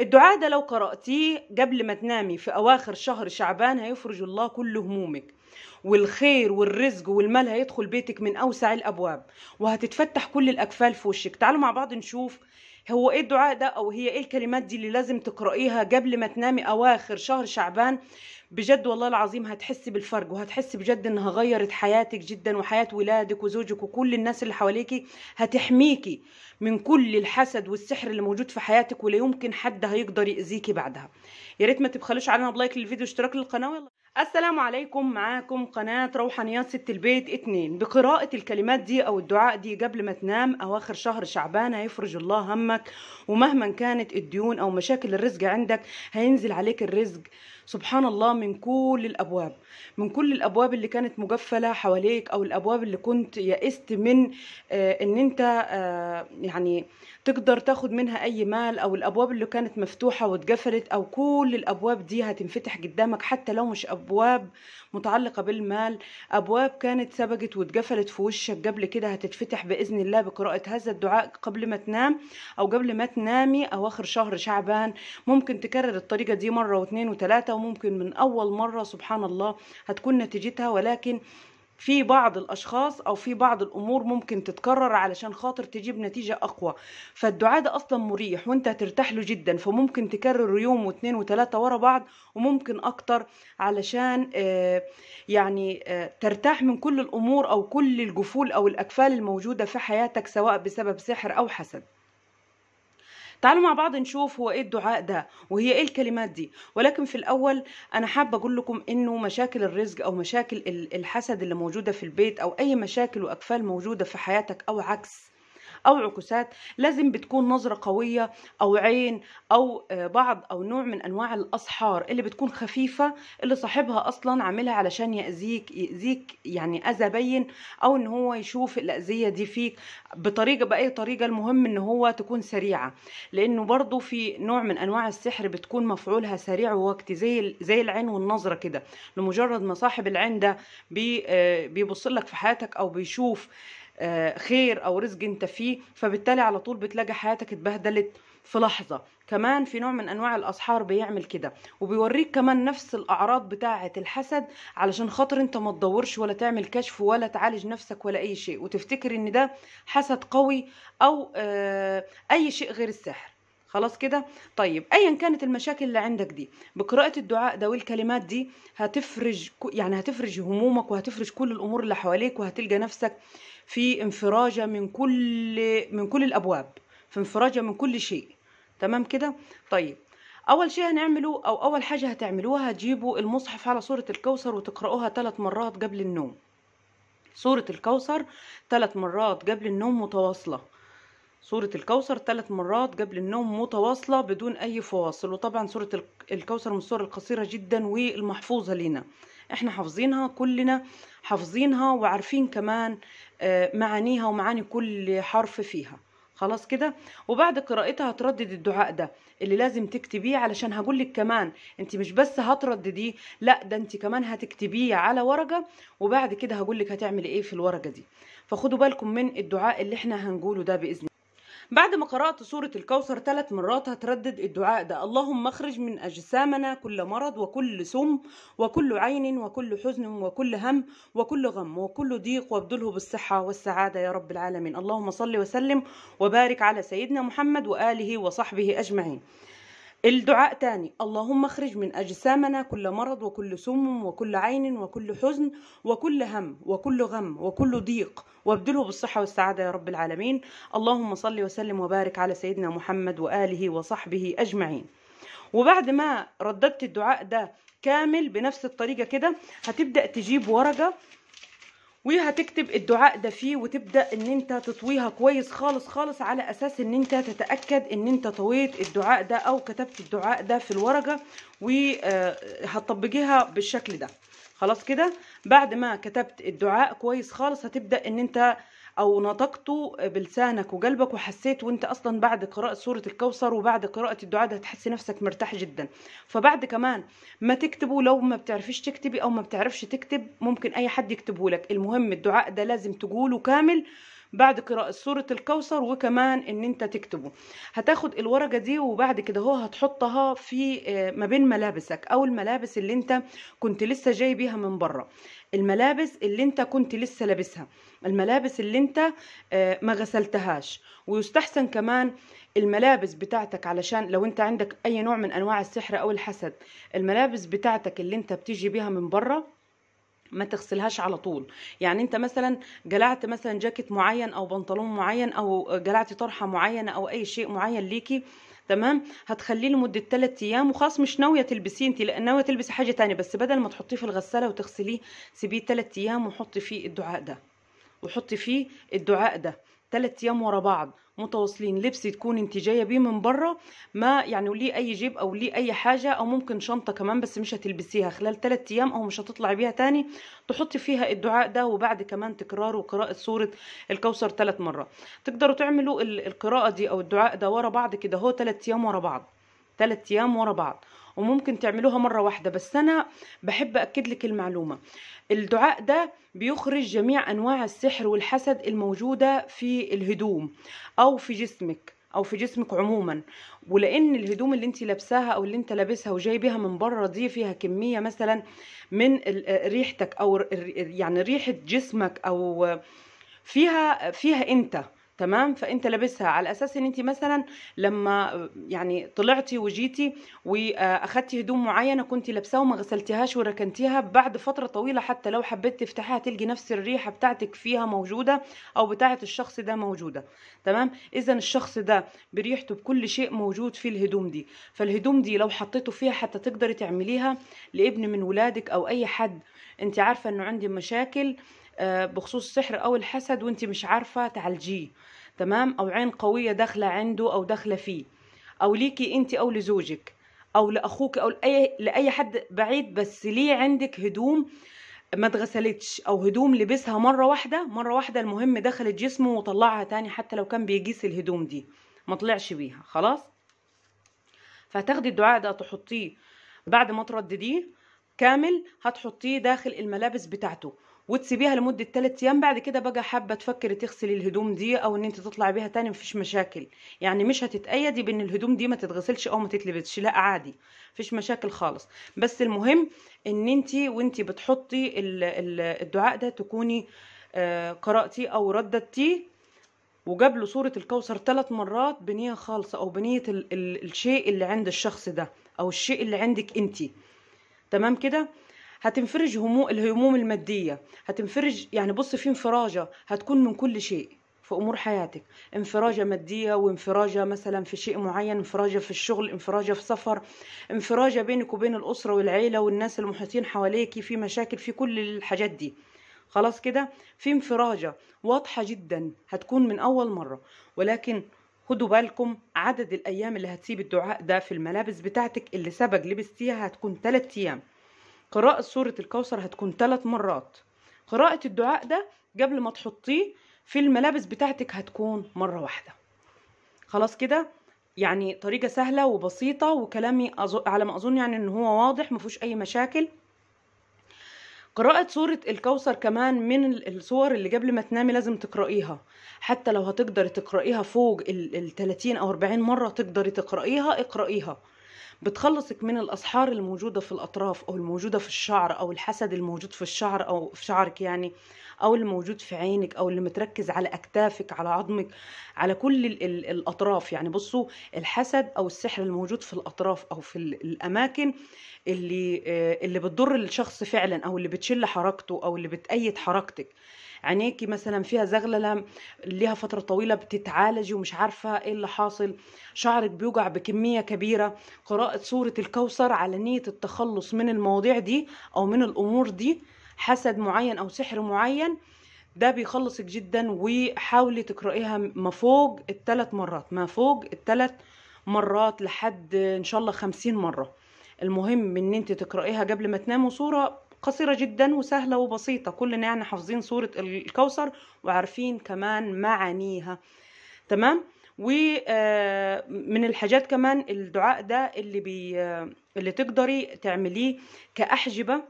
الدعاء ده لو قرأتيه قبل ما تنامي في أواخر شهر شعبان هيفرج الله كل همومك والخير والرزق والمال هيدخل بيتك من أوسع الأبواب وهتتفتح كل الأكفال في وشك تعالوا مع بعض نشوف هو ايه الدعاء ده او هي ايه الكلمات دي اللي لازم تقرأيها قبل ما تنامي أواخر شهر شعبان بجد والله العظيم هتحسي بالفرق وهتحسي بجد انها غيرت حياتك جدا وحياه ولادك وزوجك وكل الناس اللي حواليكي هتحميكي من كل الحسد والسحر اللي موجود في حياتك ولا يمكن حد هيقدر ياذيكي بعدها يا ريت ما تبخلوش علينا بلايك للفيديو واشتراك للقناه ويلا السلام عليكم معاكم قناة روحانيات ست البيت اتنين بقراءة الكلمات دي او الدعاء دي قبل ما تنام اواخر شهر شعبان هيفرج الله همك ومهما كانت الديون او مشاكل الرزق عندك هينزل عليك الرزق سبحان الله من كل الابواب من كل الابواب اللي كانت مقفله حواليك او الابواب اللي كنت يئست من آه، ان انت آه، يعني تقدر تاخد منها اي مال او الابواب اللي كانت مفتوحه واتقفلت او كل الابواب دي هتنفتح قدامك حتى لو مش ابواب متعلقه بالمال ابواب كانت سبقت واتقفلت في وشك قبل كده هتتفتح باذن الله بقراءه هذا الدعاء قبل ما تنام او قبل ما تنامي او اخر شهر شعبان ممكن تكرر الطريقه دي مره واثنين وثلاثه وممكن من أول مرة سبحان الله هتكون نتيجتها ولكن في بعض الاشخاص او في بعض الامور ممكن تتكرر علشان خاطر تجيب نتيجه اقوى فالدعاء ده اصلا مريح وانت هترتاح له جدا فممكن تكرر يوم واثنين وثلاثه ورا بعض وممكن اكتر علشان آه، يعني آه، ترتاح من كل الامور او كل الجفول او الاكفال الموجوده في حياتك سواء بسبب سحر او حسد تعالوا مع بعض نشوف هو ايه الدعاء ده وهي ايه الكلمات دي ولكن في الاول انا حابه اقول لكم انه مشاكل الرزق او مشاكل الحسد اللي موجوده في البيت او اي مشاكل واكفال موجوده في حياتك او عكس او عكوسات لازم بتكون نظره قويه او عين او آه، بعض او نوع من انواع الاسحار اللي بتكون خفيفه اللي صاحبها اصلا عاملها علشان ياذيك ياذيك يعني اذى بين او ان هو يشوف الاذيه دي فيك بطريقه باي طريقه المهم ان هو تكون سريعه لانه برضو في نوع من انواع السحر بتكون مفعولها سريع ووقت زي زي العين والنظره كده لمجرد ما صاحب العين ده آه، بيبص لك في حياتك او بيشوف آه، خير او رزق انت فيه فبالتالي على طول بتلاقي حياتك اتبهدلت في لحظة كمان في نوع من أنواع الأسحار بيعمل كده وبيوريك كمان نفس الأعراض بتاعة الحسد علشان خاطر أنت ما تدورش ولا تعمل كشف ولا تعالج نفسك ولا أي شيء وتفتكر أن ده حسد قوي أو آه، أي شيء غير السحر خلاص كده طيب ايا كانت المشاكل اللي عندك دي بقراءه الدعاء ده والكلمات دي هتفرج يعني هتفرج همومك وهتفرج كل الامور اللي حواليك وهتلقى نفسك في انفراجة من كل من كل الأبواب في انفراجة من كل شيء تمام كده طيب اول شيء هنعمله او اول حاجه هتعملوها هتجيبوا المصحف على سوره الكوثر وتقراوها ثلاث مرات قبل النوم سوره الكوثر ثلاث مرات قبل النوم متواصله سوره الكوثر ثلاث مرات قبل النوم متواصله بدون اي فواصل وطبعا سوره الكوثر من السور القصيره جدا والمحفوظه لينا احنا حافظينها كلنا حافظينها وعارفين كمان آه، معانيها ومعاني كل حرف فيها خلاص كده وبعد قراءتها هتردد الدعاء ده اللي لازم تكتبيه علشان هقول لك كمان انت مش بس هتردديه لا ده انت كمان هتكتبيه على ورقه وبعد كده هقول لك هتعملي ايه في الورقه دي فخدوا بالكم من الدعاء اللي احنا هنقوله ده باذن بعد ما قرأت سورة الكوثر ثلاث مرات هتردد الدعاء ده اللهم اخرج من أجسامنا كل مرض وكل سم وكل عين وكل حزن وكل هم وكل غم وكل ضيق وابدله بالصحة والسعادة يا رب العالمين اللهم صل وسلم وبارك على سيدنا محمد وآله وصحبه أجمعين الدعاء تاني اللهم اخرج من أجسامنا كل مرض وكل سم وكل عين وكل حزن وكل هم وكل غم وكل ضيق وابدله بالصحة والسعادة يا رب العالمين اللهم صل وسلم وبارك على سيدنا محمد وآله وصحبه أجمعين وبعد ما رددت الدعاء ده كامل بنفس الطريقة كده هتبدأ تجيب ورقة وهتكتب الدعاء ده فيه وتبدا ان انت تطويها كويس خالص خالص على اساس ان انت تتاكد ان انت طويت الدعاء ده او كتبت الدعاء ده في الورقه وهتطبقيها بالشكل ده خلاص كده بعد ما كتبت الدعاء كويس خالص هتبدا ان انت أو نطقته بلسانك وقلبك وحسيت وأنت أصلا بعد قراءة سورة الكوثر وبعد قراءة الدعاء ده هتحسي نفسك مرتاح جدا فبعد كمان ما تكتبه لو ما بتعرفيش تكتبي أو ما بتعرفش تكتب ممكن أي حد يكتبه لك المهم الدعاء ده لازم تقوله كامل بعد قراءة سورة الكوثر وكمان ان انت تكتبه هتاخد الورقة دي وبعد كده هو هتحطها في آه، ما بين ملابسك او الملابس اللي انت كنت لسه جاي بيها من بره الملابس اللي انت كنت لسه لابسها الملابس اللي انت آه، ما غسلتهاش ويستحسن كمان الملابس بتاعتك علشان لو انت عندك اي نوع من انواع السحر او الحسد الملابس بتاعتك اللي انت بتيجي بيها من بره ما تغسلهاش على طول يعني انت مثلا جلعت مثلا جاكيت معين او بنطلون معين او جلعت طرحه معينه او اي شيء معين ليكي تمام هتخليه لمده 3 ايام وخلاص مش ناويه تلبسيه انت ناويه تلبسي حاجه تانية بس بدل ما تحطيه في الغساله وتغسليه سيبيه 3 ايام وحطي فيه الدعاء ده وحطي فيه الدعاء ده ثلاث ايام ورا بعض متواصلين لبس تكون انت جايه بيه من بره ما يعني ليه اي جيب او ليه اي حاجه او ممكن شنطه كمان بس مش هتلبسيها خلال ثلاث ايام او مش هتطلعي بيها تاني تحطي فيها الدعاء ده وبعد كمان تكرار وقراءه سوره الكوثر ثلاث مرات تقدروا تعملوا القراءه دي او الدعاء ده ورا بعض كده هو ثلاث ايام ورا بعض ثلاث ايام ورا بعض وممكن تعملوها مرة واحدة بس أنا بحب أكد لك المعلومة الدعاء ده بيخرج جميع أنواع السحر والحسد الموجودة في الهدوم أو في جسمك او في جسمك عموما ولان الهدوم اللي انت لابساها او اللي انت لابسها وجايبها من بره دي فيها كميه مثلا من ريحتك او يعني ريحه جسمك او فيها فيها انت تمام فانت لابسها على اساس ان انت مثلا لما يعني طلعتي وجيتي واخذتي هدوم معينه كنت لابساها وما غسلتيهاش وركنتيها بعد فتره طويله حتى لو حبيت تفتحيها تلقي نفس الريحه بتاعتك فيها موجوده او بتاعه الشخص ده موجوده تمام اذا الشخص ده بريحته بكل شيء موجود في الهدوم دي فالهدوم دي لو حطيته فيها حتى تقدري تعمليها لابن من ولادك او اي حد انت عارفه انه عندي مشاكل آه، بخصوص السحر او الحسد وانت مش عارفه تعالجيه تمام او عين قويه داخله عنده او داخله فيه او ليكي انت او لزوجك او لاخوك او لاي لاي حد بعيد بس ليه عندك هدوم ما اتغسلتش او هدوم لبسها مره واحده مره واحده المهم دخلت جسمه وطلعها تاني حتى لو كان بيقيس الهدوم دي ما طلعش بيها خلاص فهتاخدي الدعاء ده تحطيه بعد ما تردديه كامل هتحطيه داخل الملابس بتاعته وتسيبيها لمده 3 ايام بعد كده بقى حابه تفكري تغسلي الهدوم دي او ان انت تطلعي بيها تاني مفيش مشاكل يعني مش هتتايدي بان الهدوم دي ما تتغسلش او ما تتلبسش لا عادي مفيش مشاكل خالص بس المهم ان انت وانت بتحطي الدعاء ده تكوني آه، قراتي او رددتيه وجاب له صورة الكوثر ثلاث مرات بنية خالصة أو بنية الشيء اللي عند الشخص ده أو الشيء اللي عندك أنت تمام كده هتنفرج همو الهموم الماديه هتنفرج يعني بص في انفراجه هتكون من كل شيء في امور حياتك انفراجه ماديه وانفراجه مثلا في شيء معين انفراجه في الشغل انفراجه في سفر انفراجه بينك وبين الاسره والعيله والناس المحيطين حواليك في مشاكل في كل الحاجات دي خلاص كده في انفراجه واضحه جدا هتكون من اول مره ولكن خدوا بالكم عدد الايام اللي هتسيب الدعاء ده في الملابس بتاعتك اللي سبق لبستيها هتكون 3 ايام قراءة سورة الكوثر هتكون ثلاث مرات قراءة الدعاء ده قبل ما تحطيه في الملابس بتاعتك هتكون مرة واحدة خلاص كده يعني طريقة سهلة وبسيطة وكلامي على ما أظن يعني إن هو واضح مفيهوش أي مشاكل قراءة سورة الكوثر كمان من الصور اللي قبل ما تنامي لازم تقرأيها حتى لو هتقدر تقرأيها فوق ال 30 أو 40 مرة تقدري تقرأيها اقرأيها بتخلصك من الأسحار الموجودة في الأطراف أو الموجودة في الشعر أو الحسد الموجود في الشعر أو في شعرك يعني أو الموجود في عينك أو اللي متركز على أكتافك على عظمك على كل الـ الـ الأطراف يعني بصوا الحسد أو السحر الموجود في الأطراف أو في الأماكن اللي آه، اللي بتضر الشخص فعلا أو اللي بتشل حركته أو اللي بتأيد حركتك عينيكي مثلا فيها زغلله ليها فتره طويله بتتعالجي ومش عارفه ايه اللي حاصل شعرك بيوجع بكميه كبيره قراءه سوره الكوثر على نيه التخلص من المواضيع دي او من الامور دي حسد معين او سحر معين ده بيخلصك جدا وحاولي تقرأيها ما فوق الثلاث مرات ما فوق الثلاث مرات لحد ان شاء الله خمسين مرة المهم ان انت تقرأيها قبل ما تناموا صورة قصيرة جدا وسهلة وبسيطة كلنا يعني حافظين سورة الكوثر وعارفين كمان معانيها تمام ومن آه، الحاجات كمان الدعاء ده اللي بي آه، اللي تقدري تعمليه كأحجبة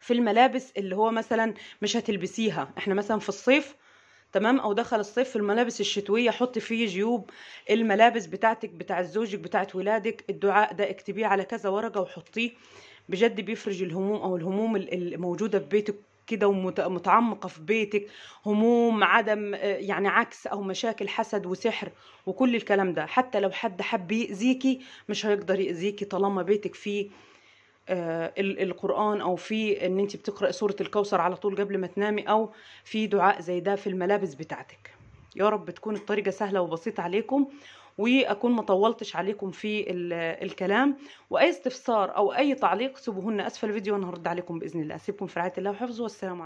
في الملابس اللي هو مثلا مش هتلبسيها احنا مثلا في الصيف تمام او دخل الصيف في الملابس الشتويه حطي فيه جيوب الملابس بتاعتك بتاع زوجك بتاعت ولادك الدعاء ده اكتبيه على كذا ورقه وحطيه بجد بيفرج الهموم او الهموم الموجوده في بيتك كده ومتعمقه في بيتك هموم عدم آه، يعني عكس او مشاكل حسد وسحر وكل الكلام ده حتى لو حد حب يأذيكي مش هيقدر يأذيكي طالما بيتك فيه آه، القرآن أو في إن أنت بتقرأ سورة الكوثر على طول قبل ما تنامي أو في دعاء زي ده في الملابس بتاعتك يا رب تكون الطريقة سهلة وبسيطة عليكم واكون ما طولتش عليكم في الكلام واي استفسار او اي تعليق سيبوهن اسفل الفيديو وانا هرد عليكم باذن الله اسيبكم في رعايه الله وحفظه والسلام عليكم